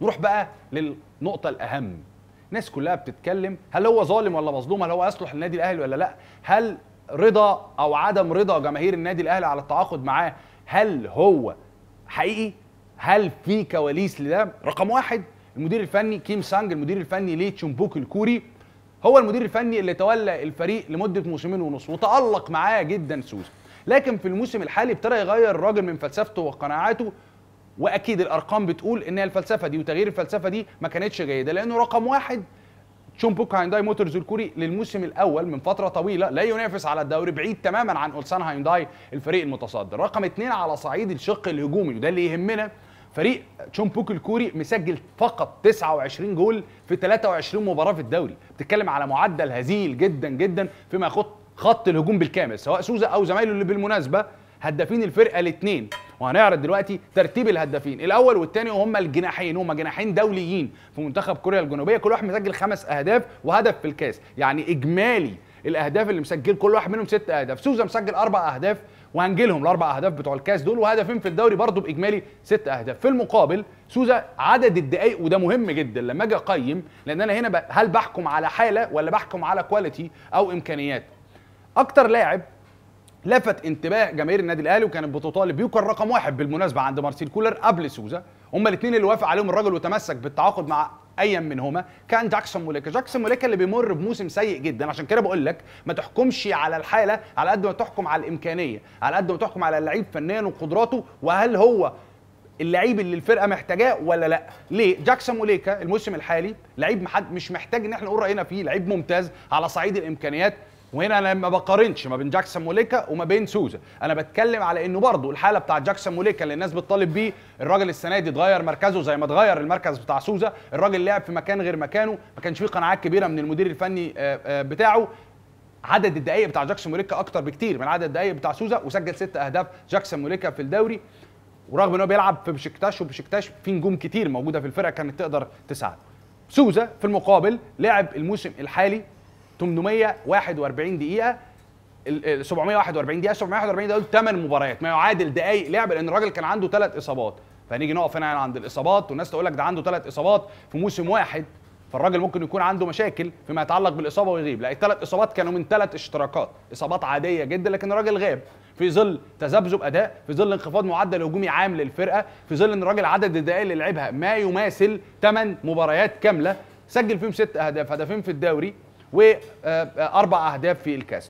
نروح بقى للنقطه الاهم الناس كلها بتتكلم هل هو ظالم ولا مظلوم هل هو يصلح للنادي الاهلي ولا لا هل رضا او عدم رضا جماهير النادي الاهلي على التعاقد معاه هل هو حقيقي هل في كواليس لده رقم واحد المدير الفني كيم سانج المدير الفني ليه تشومبوك الكوري هو المدير الفني اللي تولى الفريق لمده موسمين ونص وتالق معاه جدا سوس لكن في الموسم الحالي ابتدى يغير الراجل من فلسفته وقناعاته واكيد الارقام بتقول ان الفلسفه دي وتغيير الفلسفه دي ما كانتش جيده لانه رقم واحد تشومبوك هاينداي موتورز الكوري للموسم الاول من فتره طويله لا ينافس على الدوري بعيد تماما عن اولسان هاينداي الفريق المتصدر رقم اثنين على صعيد الشق الهجومي وده اللي يهمنا فريق تشومبوك الكوري مسجل فقط 29 جول في 23 مباراه في الدوري بتتكلم على معدل هزيل جدا جدا فيما يخط خط الهجوم بالكامل سواء سوزا او زمايله اللي بالمناسبه هدافين الفرقه الاثنين وهنعرض دلوقتي ترتيب الهدافين الاول والثاني وهم الجناحين هم جناحين دوليين في منتخب كوريا الجنوبيه كل واحد مسجل خمس اهداف وهدف في الكاس يعني اجمالي الاهداف اللي مسجل كل واحد منهم ست اهداف سوزا مسجل اربع اهداف وهنجيلهم الاربع اهداف بتوع الكاس دول وهدفين في الدوري برضه باجمالي ست اهداف في المقابل سوزا عدد الدقائق وده مهم جدا لما اجي اقيم لان انا هنا هل بحكم على حاله ولا بحكم على كواليتي او امكانيات اكتر لاعب لفت انتباه جماهير النادي الاهلي وكانت بتطالب بيه وكان رقم واحد بالمناسبه عند مارسيل كولر قبل سوزا هما الاثنين اللي وافق عليهم الراجل وتمسك بالتعاقد مع ايا منهما كان جاكسون موليكا جاكسون موليكا اللي بيمر بموسم سيء جدا عشان كده بقول لك ما تحكمش على الحاله على قد ما تحكم على الامكانيه على قد ما تحكم على اللعيب فنيا وقدراته وهل هو اللعيب اللي الفرقه محتاجاه ولا لا ليه جاكسون موليكا الموسم الحالي لعيب مش محتاج ان احنا نقول راينا فيه لعيب ممتاز على صعيد الامكانيات وهنا انا ما بقارنش ما بين جاكسون موليكا وما بين سوزا انا بتكلم على انه برضه الحاله بتاع جاكسون موليكا اللي الناس بتطالب بيه الراجل السنه دي اتغير مركزه زي ما اتغير المركز بتاع سوزا الراجل لعب في مكان غير مكانه ما كانش فيه قناعات كبيره من المدير الفني آه، آه، بتاعه عدد الدقائق بتاع جاكسون موليكا اكتر بكتير من عدد الدقائق بتاع سوزا وسجل ست اهداف جاكسون موليكا في الدوري ورغم ان هو بيلعب في بشكتاش وبشكتاش في نجوم كتير موجوده في الفرقه كانت تقدر تساعد سوزا في المقابل لعب الموسم الحالي 841 دقيقه 741 دقيقه 741 دقيقه دول 8 مباريات ما يعادل دقائق لعب لان الراجل كان عنده ثلاث اصابات فنيجي نقف هنا عند الاصابات والناس تقول لك ده عنده ثلاث اصابات في موسم واحد فالراجل ممكن يكون عنده مشاكل فيما يتعلق بالاصابه ويغيب لا الثلاث اصابات كانوا من ثلاث اشتراكات اصابات عاديه جدا لكن الراجل غاب في ظل تذبذب اداء في ظل انخفاض معدل هجومي عام للفرقه في ظل ان الراجل عدد الدقائق اللي لعبها ما يماثل 8 مباريات كامله سجل فيهم ست اهداف هدفين في الدوري واربع اهداف في الكاس